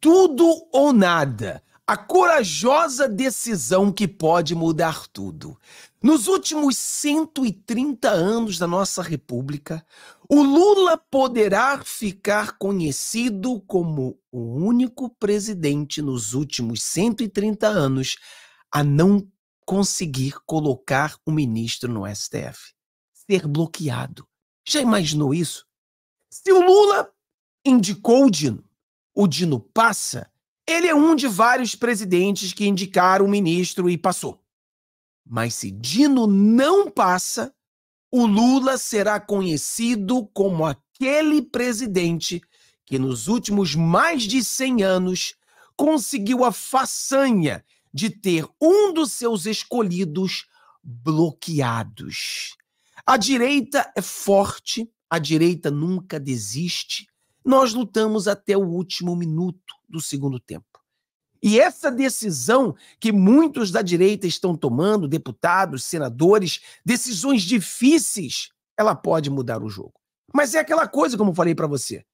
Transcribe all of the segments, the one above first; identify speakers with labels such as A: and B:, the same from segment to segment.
A: tudo ou nada. A corajosa decisão que pode mudar tudo. Nos últimos 130 anos da nossa República, o Lula poderá ficar conhecido como o único presidente nos últimos 130 anos a não conseguir colocar um ministro no STF. Ser bloqueado. Já imaginou isso? Se o Lula indicou o Dino, o Dino passa, ele é um de vários presidentes que indicaram o ministro e passou. Mas se Dino não passa, o Lula será conhecido como aquele presidente que nos últimos mais de 100 anos conseguiu a façanha de ter um dos seus escolhidos bloqueados. A direita é forte, a direita nunca desiste, nós lutamos até o último minuto do segundo tempo. E essa decisão que muitos da direita estão tomando, deputados, senadores, decisões difíceis, ela pode mudar o jogo. Mas é aquela coisa, como falei para você.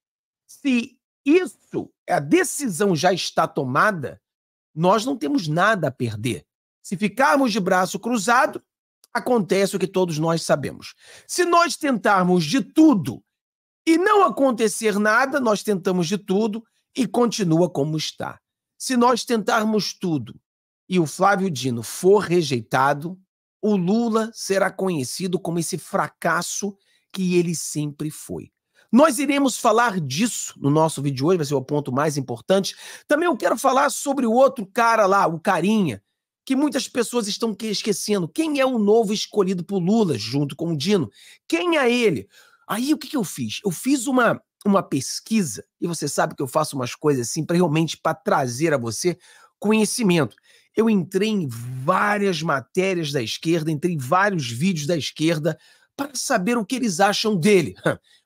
A: Se isso, a decisão já está tomada, nós não temos nada a perder. Se ficarmos de braço cruzado, acontece o que todos nós sabemos. Se nós tentarmos de tudo e não acontecer nada, nós tentamos de tudo e continua como está. Se nós tentarmos tudo e o Flávio Dino for rejeitado, o Lula será conhecido como esse fracasso que ele sempre foi. Nós iremos falar disso no nosso vídeo hoje, vai ser o ponto mais importante. Também eu quero falar sobre o outro cara lá, o Carinha, que muitas pessoas estão esquecendo. Quem é o novo escolhido por Lula, junto com o Dino? Quem é ele? Aí o que, que eu fiz? Eu fiz uma uma pesquisa, e você sabe que eu faço umas coisas assim para realmente para trazer a você conhecimento. Eu entrei em várias matérias da esquerda, entrei em vários vídeos da esquerda para saber o que eles acham dele.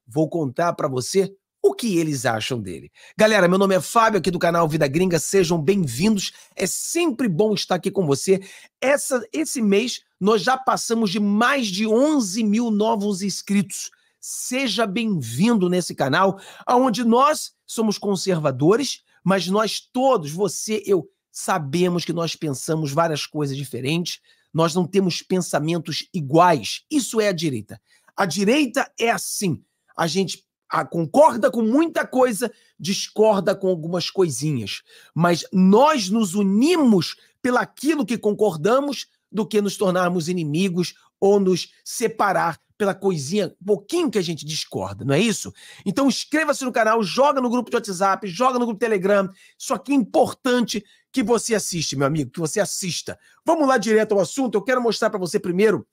A: Vou contar para você o que eles acham dele. Galera, meu nome é Fábio, aqui do canal Vida Gringa, sejam bem-vindos. É sempre bom estar aqui com você. Essa, esse mês nós já passamos de mais de 11 mil novos inscritos. Seja bem-vindo nesse canal, onde nós somos conservadores, mas nós todos, você, eu, sabemos que nós pensamos várias coisas diferentes, nós não temos pensamentos iguais. Isso é a direita. A direita é assim. A gente concorda com muita coisa, discorda com algumas coisinhas, mas nós nos unimos pelaquilo que concordamos do que nos tornarmos inimigos ou nos separar pela coisinha, um pouquinho que a gente discorda, não é isso? Então inscreva-se no canal, joga no grupo de WhatsApp, joga no grupo Telegram. Isso aqui é importante que você assiste, meu amigo, que você assista. Vamos lá direto ao assunto. Eu quero mostrar para você primeiro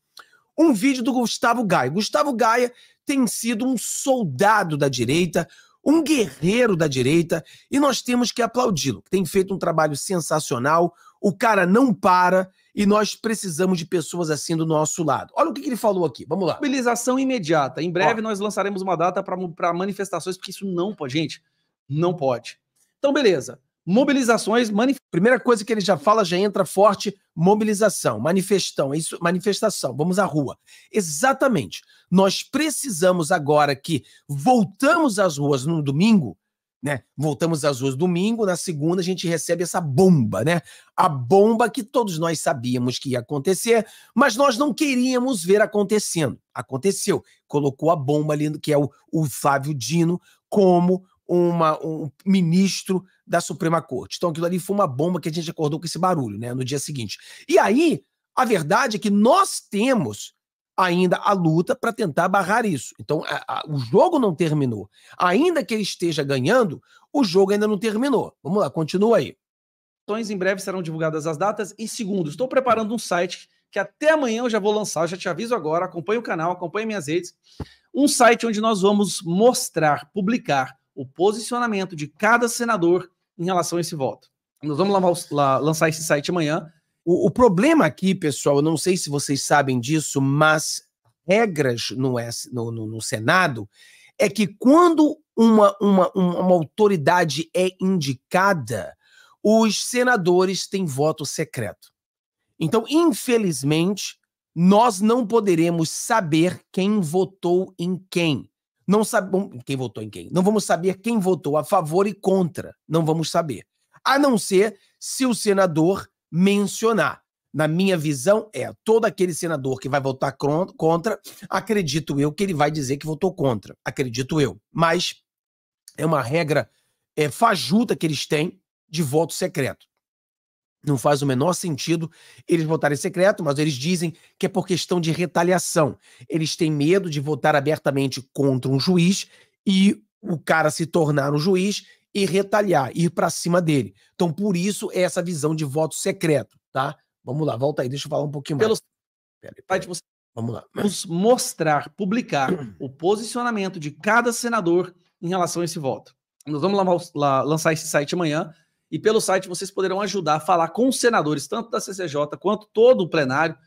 A: um vídeo do Gustavo Gaia. Gustavo Gaia tem sido um soldado da direita, um guerreiro da direita, e nós temos que aplaudi-lo. Tem feito um trabalho sensacional, o cara não para, e nós precisamos de pessoas assim do nosso lado. Olha o que, que ele falou aqui. Vamos lá.
B: Mobilização imediata. Em breve Ó. nós lançaremos uma data para manifestações, porque isso não pode, gente. Não pode. Então,
A: beleza. Mobilizações, manif... primeira coisa que ele já fala, já entra forte, mobilização, manifestão, é isso, manifestação, vamos à rua. Exatamente. Nós precisamos agora que voltamos às ruas no domingo, né? Voltamos às ruas domingo, na segunda a gente recebe essa bomba, né? A bomba que todos nós sabíamos que ia acontecer, mas nós não queríamos ver acontecendo. Aconteceu. Colocou a bomba ali, que é o, o Flávio Dino, como uma, um ministro da Suprema Corte. Então aquilo ali foi uma bomba que a gente acordou com esse barulho, né? No dia seguinte. E aí, a verdade é que nós temos ainda a luta para tentar barrar isso. Então, a, a, o jogo não terminou. Ainda que ele esteja ganhando, o jogo ainda não terminou. Vamos lá, continua aí. Em breve serão divulgadas as datas. E segundo, estou preparando um
B: site que até amanhã eu já vou lançar, já te aviso agora, acompanhe o canal, acompanhe minhas redes. Um site onde nós vamos mostrar, publicar o posicionamento de cada senador
A: em relação a esse voto. Nós vamos lançar esse site amanhã. O, o problema aqui, pessoal, eu não sei se vocês sabem disso, mas regras no, no, no, no Senado é que quando uma, uma, uma autoridade é indicada, os senadores têm voto secreto. Então, infelizmente, nós não poderemos saber quem votou em quem. Não sabemos quem votou em quem. Não vamos saber quem votou a favor e contra. Não vamos saber. A não ser se o senador mencionar. Na minha visão, é todo aquele senador que vai votar contra, acredito eu que ele vai dizer que votou contra. Acredito eu. Mas é uma regra é, fajuta que eles têm de voto secreto. Não faz o menor sentido eles votarem secreto, mas eles dizem que é por questão de retaliação. Eles têm medo de votar abertamente contra um juiz e o cara se tornar um juiz e retalhar, ir para cima dele. Então, por isso, é essa visão de voto secreto, tá? Vamos lá, volta aí, deixa eu falar um pouquinho mais. Pelo pera aí, pera aí. Vamos lá. Vamos mostrar, publicar o
B: posicionamento de cada senador em relação a esse voto. Nós vamos lançar esse site amanhã e pelo site vocês poderão ajudar a falar com os senadores, tanto da CCJ quanto todo o plenário,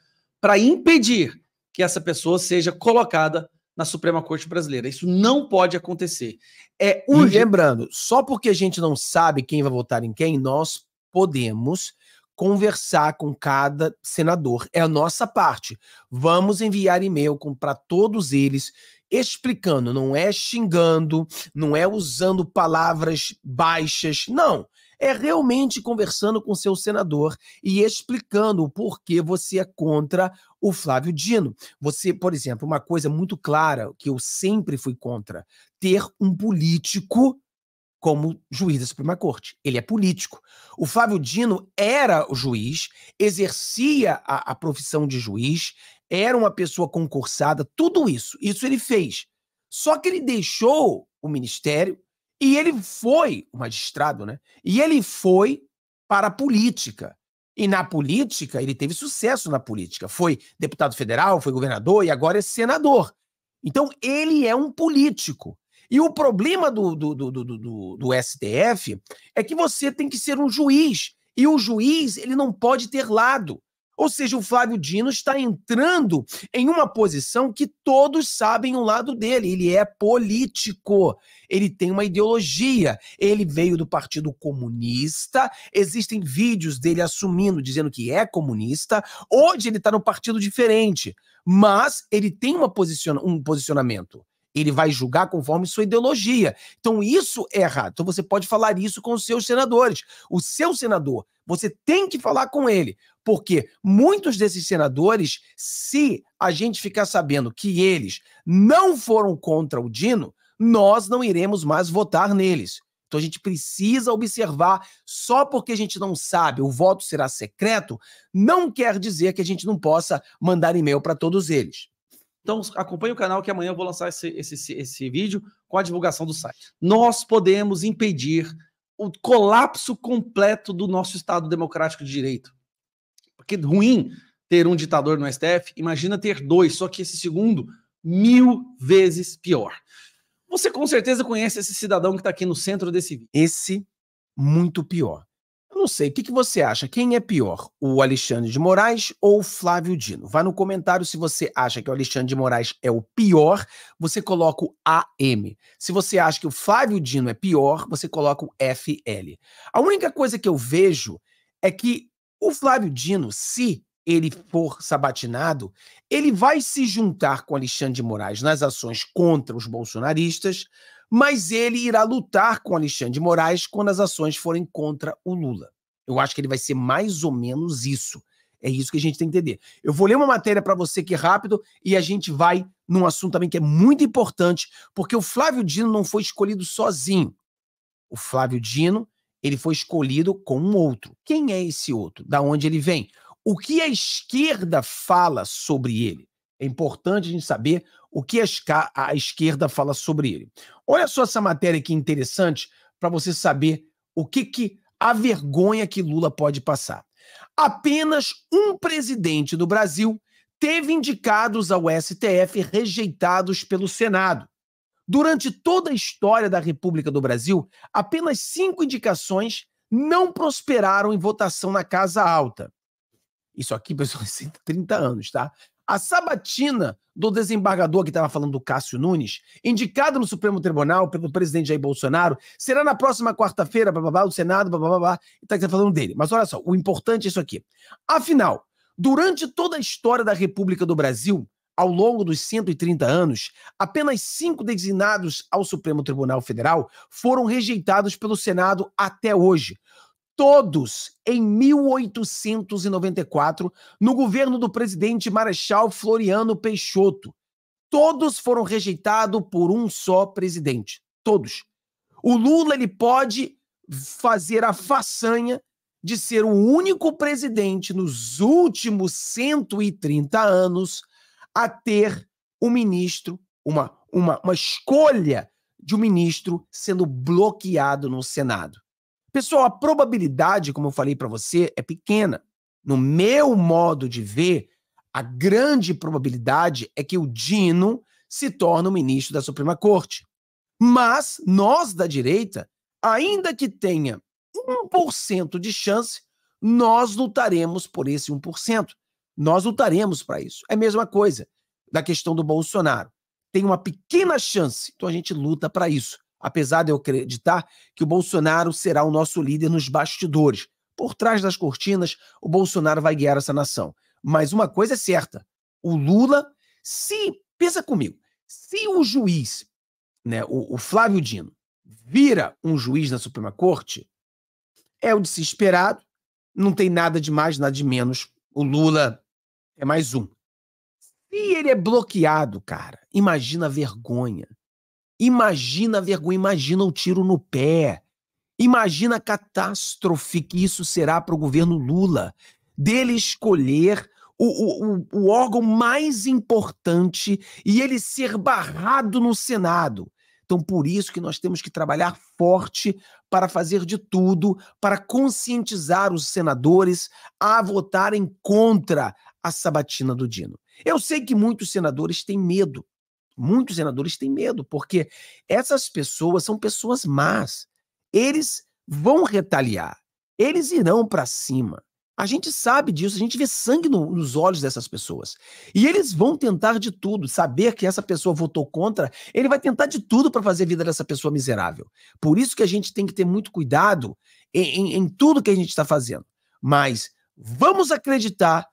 B: para impedir que essa pessoa seja colocada na Suprema Corte
A: Brasileira. Isso não pode acontecer. É urgente. Lembrando, só porque a gente não sabe quem vai votar em quem, nós podemos conversar com cada senador. É a nossa parte. Vamos enviar e-mail para todos eles explicando, não é xingando, não é usando palavras baixas, não é realmente conversando com seu senador e explicando o porquê você é contra o Flávio Dino. Você, por exemplo, uma coisa muito clara que eu sempre fui contra: ter um político como juiz da Suprema Corte. Ele é político. O Flávio Dino era o juiz, exercia a, a profissão de juiz, era uma pessoa concursada, tudo isso. Isso ele fez. Só que ele deixou o ministério e ele foi, o magistrado, né? E ele foi para a política. E na política, ele teve sucesso na política. Foi deputado federal, foi governador e agora é senador. Então, ele é um político. E o problema do, do, do, do, do STF é que você tem que ser um juiz. E o juiz, ele não pode ter lado. Ou seja, o Flávio Dino está entrando em uma posição que todos sabem o lado dele. Ele é político, ele tem uma ideologia, ele veio do Partido Comunista. Existem vídeos dele assumindo, dizendo que é comunista. Hoje ele está no partido diferente, mas ele tem uma posiciona um posicionamento. Ele vai julgar conforme sua ideologia. Então, isso é errado. Então, você pode falar isso com os seus senadores. O seu senador, você tem que falar com ele. Porque muitos desses senadores, se a gente ficar sabendo que eles não foram contra o Dino, nós não iremos mais votar neles. Então a gente precisa observar, só porque a gente não sabe, o voto será secreto, não quer dizer que a gente não possa mandar e-mail para todos eles.
B: Então acompanhe o canal que amanhã eu vou lançar esse, esse, esse vídeo com a divulgação do site. Nós podemos impedir o colapso completo do nosso Estado Democrático de Direito. Porque ruim ter um ditador no STF, imagina ter dois, só que esse segundo, mil vezes
A: pior. Você com certeza conhece esse cidadão que está aqui no centro desse vídeo. Esse, muito pior. Eu não sei, o que, que você acha? Quem é pior, o Alexandre de Moraes ou o Flávio Dino? Vá no comentário se você acha que o Alexandre de Moraes é o pior, você coloca o AM. Se você acha que o Flávio Dino é pior, você coloca o FL. A única coisa que eu vejo é que o Flávio Dino, se ele for sabatinado, ele vai se juntar com Alexandre de Moraes nas ações contra os bolsonaristas, mas ele irá lutar com Alexandre de Moraes quando as ações forem contra o Lula. Eu acho que ele vai ser mais ou menos isso. É isso que a gente tem que entender. Eu vou ler uma matéria para você aqui rápido e a gente vai num assunto também que é muito importante, porque o Flávio Dino não foi escolhido sozinho. O Flávio Dino ele foi escolhido com um outro. Quem é esse outro? Da onde ele vem? O que a esquerda fala sobre ele? É importante a gente saber o que a esquerda fala sobre ele. Olha só essa matéria aqui interessante para você saber o que, que a vergonha que Lula pode passar. Apenas um presidente do Brasil teve indicados ao STF rejeitados pelo Senado. Durante toda a história da República do Brasil, apenas cinco indicações não prosperaram em votação na Casa Alta. Isso aqui, pessoal, 130 é anos, tá? A sabatina do desembargador que estava falando do Cássio Nunes, indicada no Supremo Tribunal pelo presidente Jair Bolsonaro, será na próxima quarta-feira, bababá, no Senado, bababá, está falando dele. Mas olha só, o importante é isso aqui. Afinal, durante toda a história da República do Brasil, ao longo dos 130 anos, apenas cinco designados ao Supremo Tribunal Federal foram rejeitados pelo Senado até hoje. Todos em 1894, no governo do presidente Marechal Floriano Peixoto. Todos foram rejeitados por um só presidente. Todos. O Lula ele pode fazer a façanha de ser o único presidente nos últimos 130 anos a ter um ministro, uma, uma, uma escolha de um ministro sendo bloqueado no Senado. Pessoal, a probabilidade, como eu falei para você, é pequena. No meu modo de ver, a grande probabilidade é que o Dino se torne o ministro da Suprema Corte. Mas nós da direita, ainda que tenha 1% de chance, nós lutaremos por esse 1%. Nós lutaremos para isso. É a mesma coisa da questão do Bolsonaro. Tem uma pequena chance, então a gente luta para isso. Apesar de eu acreditar que o Bolsonaro será o nosso líder nos bastidores. Por trás das cortinas, o Bolsonaro vai guiar essa nação. Mas uma coisa é certa: o Lula, se, pensa comigo, se o juiz, né, o, o Flávio Dino, vira um juiz na Suprema Corte, é o desesperado, não tem nada de mais, nada de menos. O Lula é mais um. Se ele é bloqueado, cara, imagina a vergonha. Imagina a vergonha, imagina o tiro no pé. Imagina a catástrofe que isso será para o governo Lula. Dele escolher o, o, o, órgão mais importante e ele ser barrado no Senado. Então, por isso que nós temos que trabalhar forte para fazer de tudo para conscientizar os senadores a votarem contra a sabatina do Dino. Eu sei que muitos senadores têm medo. Muitos senadores têm medo, porque essas pessoas são pessoas más. Eles vão retaliar. Eles irão para cima. A gente sabe disso, a gente vê sangue no, nos olhos dessas pessoas. E eles vão tentar de tudo. Saber que essa pessoa votou contra, ele vai tentar de tudo para fazer a vida dessa pessoa miserável. Por isso que a gente tem que ter muito cuidado em, em, em tudo que a gente está fazendo. Mas vamos acreditar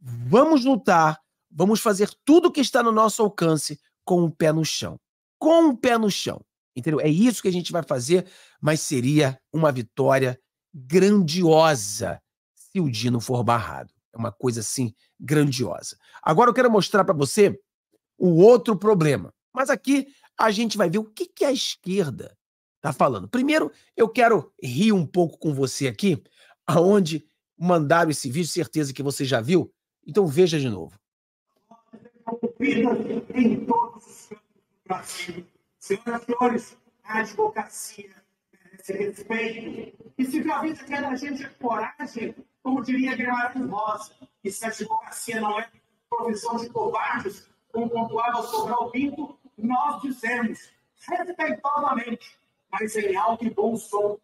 A: Vamos lutar, vamos fazer tudo que está no nosso alcance com o pé no chão. Com o pé no chão. Entendeu? É isso que a gente vai fazer, mas seria uma vitória grandiosa se o Dino for barrado. É uma coisa assim grandiosa. Agora eu quero mostrar para você o outro problema. Mas aqui a gente vai ver o que, que a esquerda está falando. Primeiro, eu quero rir um pouco com você aqui, aonde mandaram esse vídeo, certeza que você já viu, então veja de novo.
C: Em todos os campos do Brasil. Senhoras e senhores, a advocacia merece respeito. E se a vida quer da gente é coragem, como diria Guimarães Rosa, e se a advocacia não é profissão de covardes, como pontuava Sobral Pinto, nós dizemos respeitosamente, mas em alto e bom som,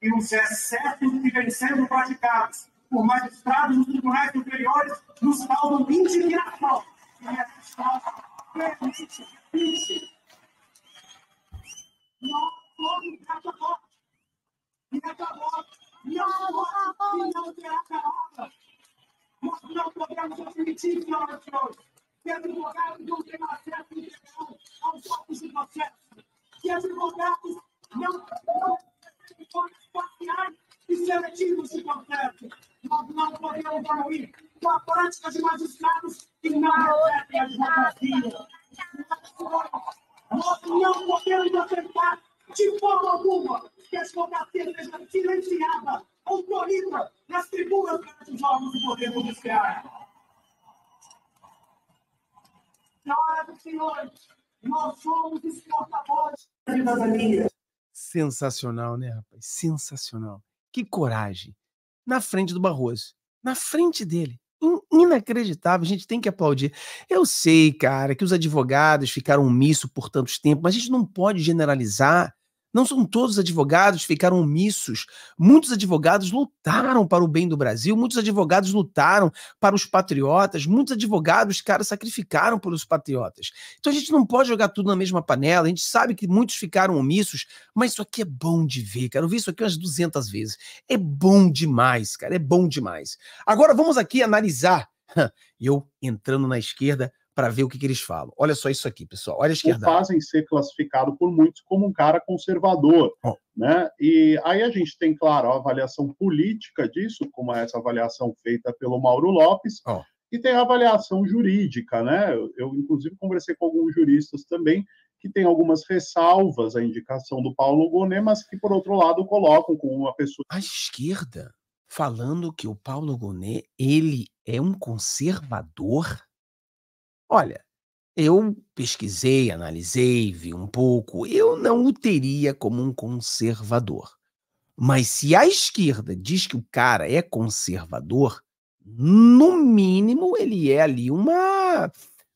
C: que os excessos que vem sendo praticados por magistrados nos tribunais superiores, nos causam indignação. E essa instância permite, permite. Não houve acabou. E acabou. E acabou. E não terá a Nós não podemos admitir que é hoje. Que advogados não têm acesso aos corpos de processo. Que advogados não têm informações parciais e seletivos de processo nós não podemos ouvir com a prática de magistrados e nada é a Nós não podemos aceitar de forma alguma que a democracia seja silenciada ou corrida nas tribunas dos órgãos do Poder Judiciário. Senhoras e senhores, nós somos portadores da cidadania.
A: Sensacional, né, rapaz? Sensacional. Que coragem na frente do Barroso. Na frente dele. Inacreditável, a gente tem que aplaudir. Eu sei, cara, que os advogados ficaram omissos por tanto tempo, mas a gente não pode generalizar não são todos advogados que ficaram omissos. Muitos advogados lutaram para o bem do Brasil, muitos advogados lutaram para os patriotas, muitos advogados, cara, sacrificaram pelos patriotas. Então a gente não pode jogar tudo na mesma panela. A gente sabe que muitos ficaram omissos, mas isso aqui é bom de ver, cara. Eu vi isso aqui umas 200 vezes. É bom demais, cara. É bom demais. Agora vamos aqui analisar. Eu entrando na esquerda, para ver o que, que, eles falam. Olha só isso aqui, pessoal. Olha a esquerda.
D: fazem ser classificado por muitos como um cara conservador, oh. né? E aí a gente tem, claro, a avaliação política disso, como é essa avaliação feita pelo Mauro Lopes, oh. e tem a avaliação jurídica, né? Eu, eu, inclusive, conversei com alguns juristas também que tem algumas ressalvas à indicação do Paulo Gonet, mas que, por outro lado, colocam como uma pessoa... A esquerda
A: falando que o Paulo Gonet, ele é um conservador Olha, eu pesquisei, analisei, vi um pouco. Eu não o teria como um conservador. Mas se a esquerda diz que o cara é conservador, no mínimo ele é ali uma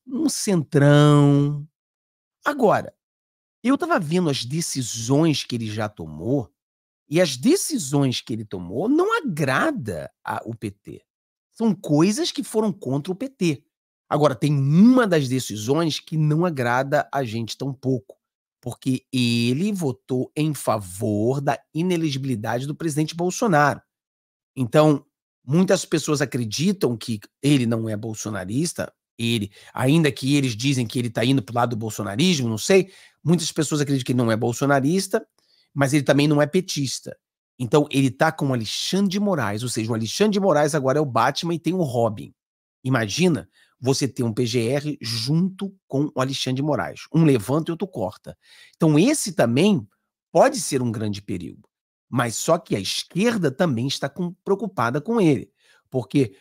A: um centrão. Agora, eu estava vendo as decisões que ele já tomou e as decisões que ele tomou não agrada ao PT. São coisas que foram contra o PT. Agora, tem uma das decisões que não agrada a gente tão pouco, porque ele votou em favor da inelegibilidade do presidente Bolsonaro. Então, muitas pessoas acreditam que ele não é bolsonarista, ele, ainda que eles dizem que ele está indo para o lado do bolsonarismo, não sei, muitas pessoas acreditam que ele não é bolsonarista, mas ele também não é petista. Então, ele está com o Alexandre de Moraes, ou seja, o Alexandre de Moraes agora é o Batman e tem o Robin. Imagina você ter um PGR junto com o Alexandre de Moraes. Um levanta e outro corta. Então, esse também pode ser um grande perigo. Mas só que a esquerda também está com, preocupada com ele. Porque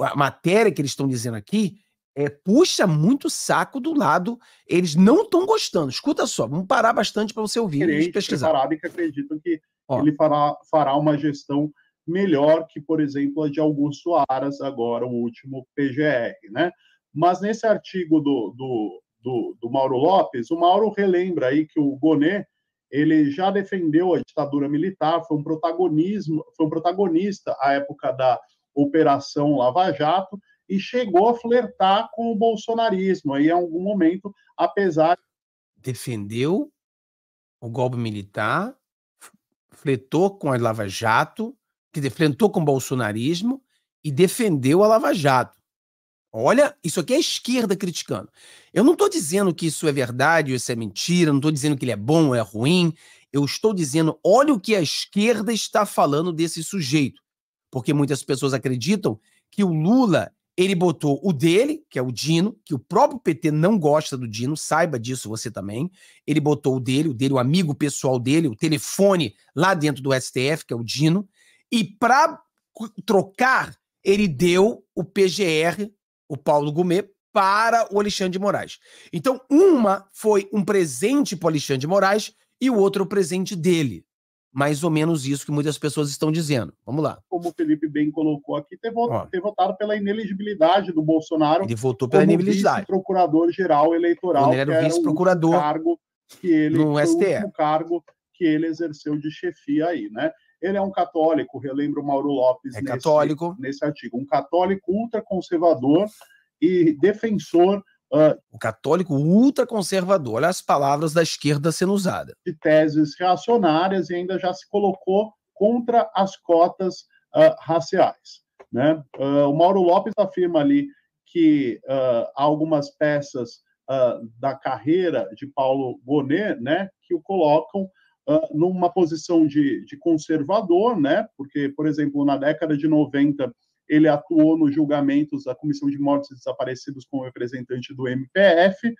A: a matéria que eles estão dizendo aqui é, puxa muito saco do lado. Eles não estão gostando.
D: Escuta só, vamos parar bastante para você ouvir e pesquisar. Preparado que acreditam que Ó. ele fará, fará uma gestão melhor que, por exemplo, a de Augusto Aras, agora o último PGR. Né? Mas nesse artigo do, do, do, do Mauro Lopes, o Mauro relembra aí que o Gonet ele já defendeu a ditadura militar, foi um, protagonismo, foi um protagonista à época da Operação Lava Jato e chegou a flertar com o bolsonarismo aí, em algum momento, apesar. Defendeu o golpe militar, flertou com a Lava
A: Jato, que enfrentou com o bolsonarismo e defendeu a Lava Jato. Olha, isso aqui é a esquerda criticando. Eu não estou dizendo que isso é verdade ou isso é mentira, não estou dizendo que ele é bom ou é ruim. Eu estou dizendo, olha o que a esquerda está falando desse sujeito. Porque muitas pessoas acreditam que o Lula, ele botou o dele, que é o Dino, que o próprio PT não gosta do Dino, saiba disso você também. Ele botou o dele, o dele, o amigo pessoal dele, o telefone lá dentro do STF, que é o Dino. E para trocar, ele deu o PGR, o Paulo Gomes, para o Alexandre de Moraes. Então, uma foi um presente para o Alexandre de Moraes e o outro o presente dele. Mais ou menos isso que muitas pessoas estão dizendo. Vamos lá.
D: Como o Felipe bem colocou aqui, ter, ter votado pela ineligibilidade do Bolsonaro. Ele votou pela ineligibilidade. Procurador-Geral Eleitoral. Ele era o vice-procurador. cargo que ele. No STF. O cargo que ele exerceu de chefia aí, né? Ele é um católico, relembro Mauro Lopes é nesse, católico. nesse artigo. Um católico ultraconservador e defensor Uh, o católico ultraconservador, olha as palavras da esquerda sendo usada. De teses reacionárias e ainda já se colocou contra as cotas uh, raciais. Né? Uh, o Mauro Lopes afirma ali que algumas peças da carreira de Paulo Bonet né, que o colocam numa posição de, de conservador, né? Porque, por exemplo, na década de 90, ele atuou nos julgamentos da Comissão de Mortes e Desaparecidos como representante do MPF.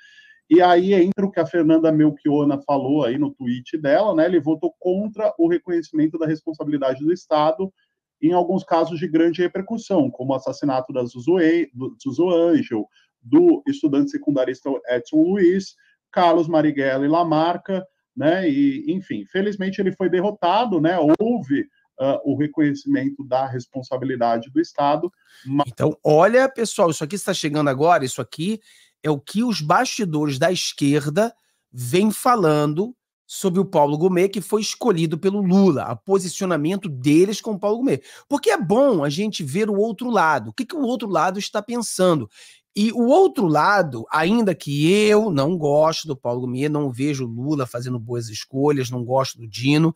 D: E aí entra o que a Fernanda Melchiona falou aí no tweet dela, né? Ele votou contra o reconhecimento da responsabilidade do Estado em alguns casos de grande repercussão, como o assassinato da Zuzu, do Zuzu Angel, do estudante secundarista Edson Luiz, Carlos Marighella e Lamarca, né? E, enfim, felizmente ele foi derrotado, né? Houve uh, o reconhecimento da responsabilidade do Estado. Mas... Então, olha, pessoal,
A: isso aqui está chegando agora, isso aqui é o que os bastidores da esquerda vêm falando sobre o Paulo Gomes, que foi escolhido pelo Lula, o posicionamento deles com o Paulo Gomes. Porque é bom a gente ver o outro lado, o que, que o outro lado está pensando. E o outro lado, ainda que eu não gosto do Paulo Gomes, não vejo Lula fazendo boas escolhas, não gosto do Dino,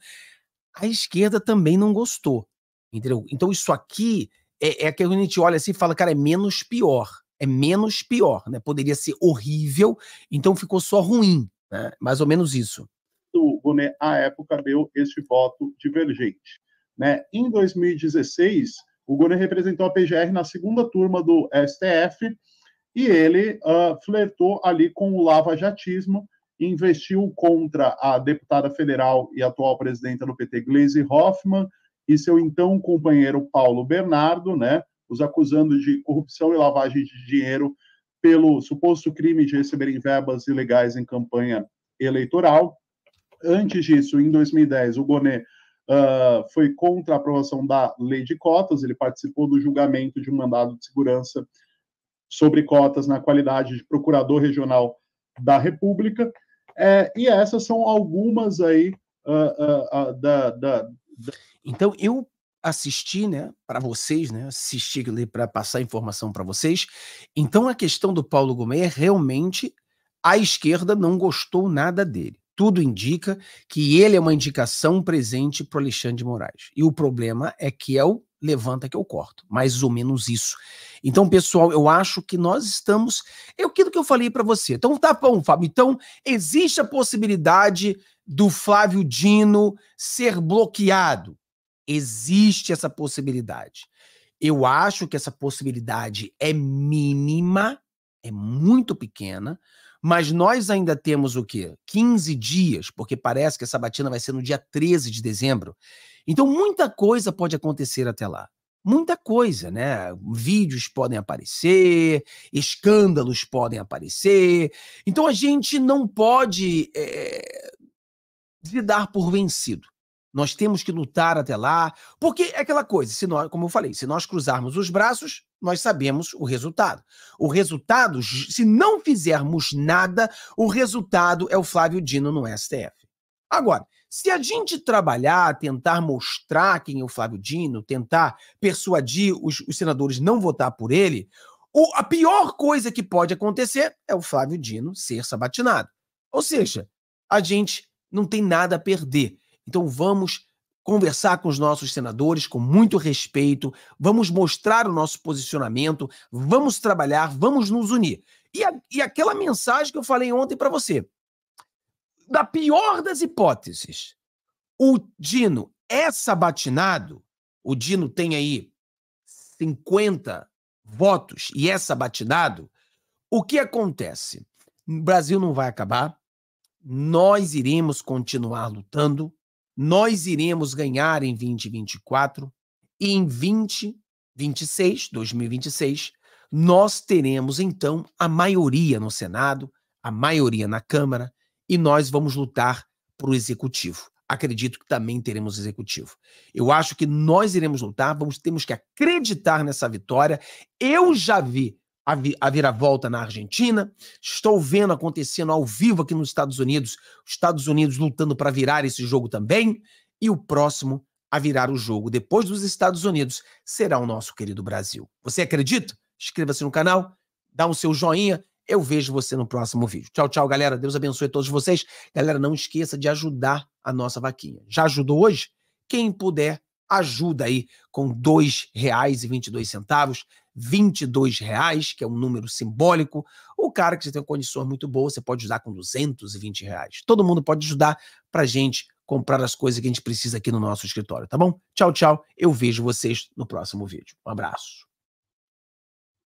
A: a esquerda também não gostou, entendeu? Então isso aqui é, é que a gente olha assim e fala, cara, é menos pior, é menos pior, né? Poderia ser horrível, então ficou só ruim, né? Mais ou menos isso.
D: O Bonet, à época, deu este voto divergente. Né? Em 2016, o Gonet representou a PGR na segunda turma do STF, e ele uh, flertou ali com o lava-jatismo, investiu contra a deputada federal e atual presidenta do PT, Gleisi Hoffmann, e seu então companheiro Paulo Bernardo, né, os acusando de corrupção e lavagem de dinheiro pelo suposto crime de receberem verbas ilegais em campanha eleitoral. Antes disso, em 2010, o Bonet uh, foi contra a aprovação da lei de cotas, ele participou do julgamento de um mandado de segurança sobre cotas na qualidade de procurador regional da República. É, e essas são algumas aí uh, uh, uh, da, da, da, Então,
A: eu assisti, né, para vocês, né, assisti para passar informação para vocês. Então, a questão do Paulo Gomes é realmente a esquerda não gostou nada dele. Tudo indica que ele é uma indicação presente para Alexandre de Moraes. E o problema é que é o levanta que eu corto. Mais ou menos isso. Então, pessoal, eu acho que nós estamos. É aquilo que eu falei para você. Então, tá bom, Fábio. Então, existe a possibilidade do Flávio Dino ser bloqueado. Existe essa possibilidade. Eu acho que essa possibilidade é mínima, é muito pequena, mas nós ainda temos o quê? 15 dias, porque parece que a sabatina vai ser no dia 13 de dezembro. Então, muita coisa pode acontecer até lá. Muita coisa, né? Vídeos podem aparecer, escândalos podem aparecer. Então, a gente não pode é, eh, se dar por vencido. Nós temos que lutar até lá, porque é aquela coisa, se nós, como eu falei, se nós cruzarmos os braços, nós sabemos o resultado. O resultado, se não fizermos nada, o resultado é o Flávio Dino no STF. Agora, se a gente trabalhar, tentar mostrar quem é o Flávio Dino, tentar persuadir os, os senadores não votar por ele, o, a pior coisa que pode acontecer é o Flávio Dino ser sabatinado. Ou seja, a gente não tem nada a perder. Então vamos conversar com os nossos senadores com muito respeito, vamos mostrar o nosso posicionamento, vamos trabalhar, vamos nos unir. E, a, e aquela mensagem que eu falei ontem para você: da pior das hipóteses, o Dino é sabatinado, o Dino tem aí 50 votos e é sabatinado, o que acontece? O Brasil não vai acabar, nós iremos continuar lutando, nós iremos ganhar em 2024 e em 2026, 2026, nós teremos então a maioria no Senado, a maioria na Câmara, e nós vamos lutar para o executivo. Acredito que também teremos executivo. Eu acho que nós iremos lutar, vamos, temos que acreditar nessa vitória. Eu já vi a, vi, a viravolta na Argentina. Estou vendo acontecendo ao vivo aqui nos Estados Unidos, os Estados Unidos lutando para virar esse jogo também, e o próximo a virar o jogo depois dos Estados Unidos será o nosso querido Brasil. Você acredita? Inscreva-se no canal, dá o um seu joinha eu vejo você no próximo vídeo. Tchau, tchau, galera. Deus abençoe todos vocês. Galera, não esqueça de ajudar a nossa vaquinha. Já ajudou hoje? Quem puder, ajuda aí com R$ 2,22. R$ reais, que é um número simbólico. O cara que você tem condições muito boas, você pode ajudar com R$ 220. Reais. Todo mundo pode ajudar para gente comprar as coisas que a gente precisa aqui no nosso escritório, tá bom? Tchau, tchau. Eu vejo vocês no próximo vídeo. Um abraço.